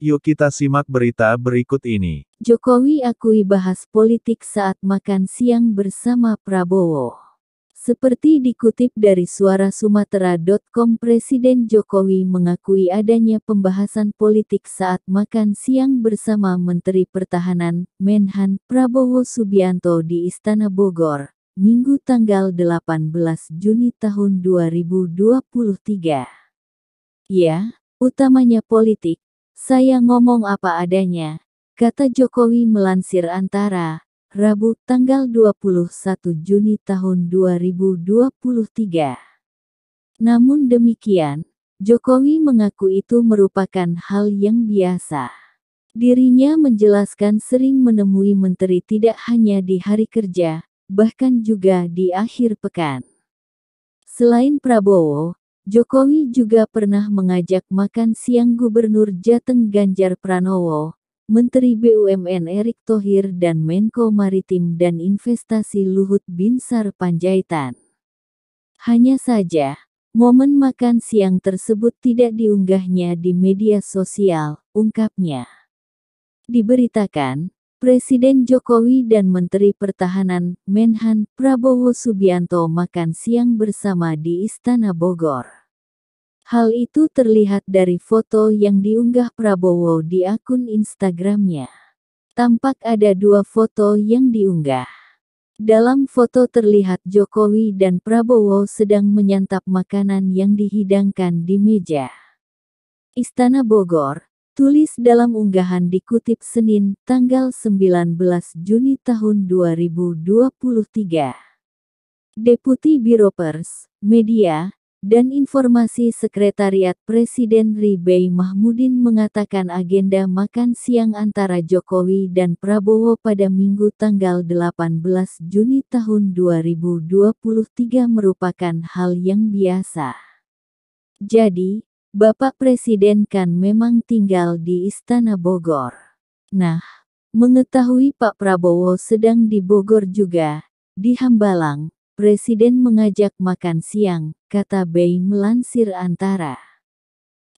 Yuk kita simak berita berikut ini. Jokowi akui bahas politik saat makan siang bersama Prabowo. Seperti dikutip dari suarasumatera.com Presiden Jokowi mengakui adanya pembahasan politik saat makan siang bersama Menteri Pertahanan Menhan Prabowo Subianto di Istana Bogor, Minggu tanggal 18 Juni tahun 2023. Ya, utamanya politik, saya ngomong apa adanya, kata Jokowi melansir antara, Rabu tanggal 21 Juni tahun 2023. Namun demikian, Jokowi mengaku itu merupakan hal yang biasa. Dirinya menjelaskan sering menemui menteri tidak hanya di hari kerja, bahkan juga di akhir pekan. Selain Prabowo, Jokowi juga pernah mengajak makan siang Gubernur Jateng Ganjar Pranowo, Menteri BUMN Erick Thohir dan Menko Maritim dan Investasi Luhut Binsar Panjaitan. Hanya saja, momen makan siang tersebut tidak diunggahnya di media sosial, ungkapnya. Diberitakan, Presiden Jokowi dan Menteri Pertahanan Menhan Prabowo Subianto makan siang bersama di Istana Bogor. Hal itu terlihat dari foto yang diunggah Prabowo di akun Instagramnya. Tampak ada dua foto yang diunggah. Dalam foto terlihat Jokowi dan Prabowo sedang menyantap makanan yang dihidangkan di meja. Istana Bogor, Tulis dalam unggahan dikutip Senin, tanggal 19 Juni tahun 2023. Deputi Biro Pers, Media, dan Informasi Sekretariat Presiden Ribey Mahmudin mengatakan agenda makan siang antara Jokowi dan Prabowo pada Minggu tanggal 18 Juni tahun 2023 merupakan hal yang biasa. Jadi, Bapak Presiden kan memang tinggal di Istana Bogor. Nah, mengetahui Pak Prabowo sedang di Bogor juga, di Hambalang, Presiden mengajak makan siang, kata Bey melansir antara.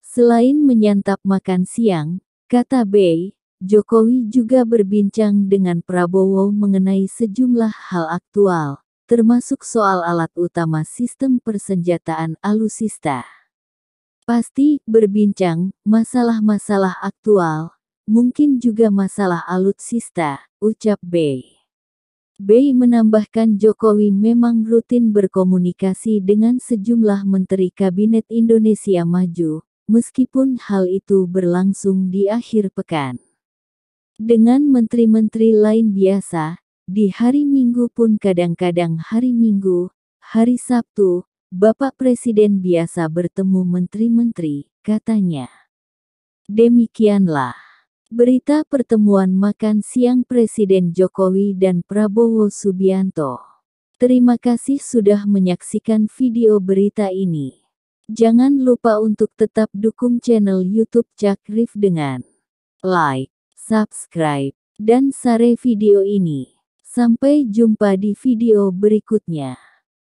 Selain menyantap makan siang, kata Bey, Jokowi juga berbincang dengan Prabowo mengenai sejumlah hal aktual, termasuk soal alat utama sistem persenjataan alusista. Pasti berbincang masalah-masalah aktual, mungkin juga masalah alutsista, ucap B. B menambahkan Jokowi memang rutin berkomunikasi dengan sejumlah menteri kabinet Indonesia Maju, meskipun hal itu berlangsung di akhir pekan. Dengan menteri-menteri lain biasa, di hari Minggu pun kadang-kadang hari Minggu, hari Sabtu, Bapak Presiden biasa bertemu menteri-menteri, katanya. Demikianlah berita pertemuan makan siang Presiden Jokowi dan Prabowo Subianto. Terima kasih sudah menyaksikan video berita ini. Jangan lupa untuk tetap dukung channel YouTube Cakrif dengan like, subscribe, dan share video ini. Sampai jumpa di video berikutnya.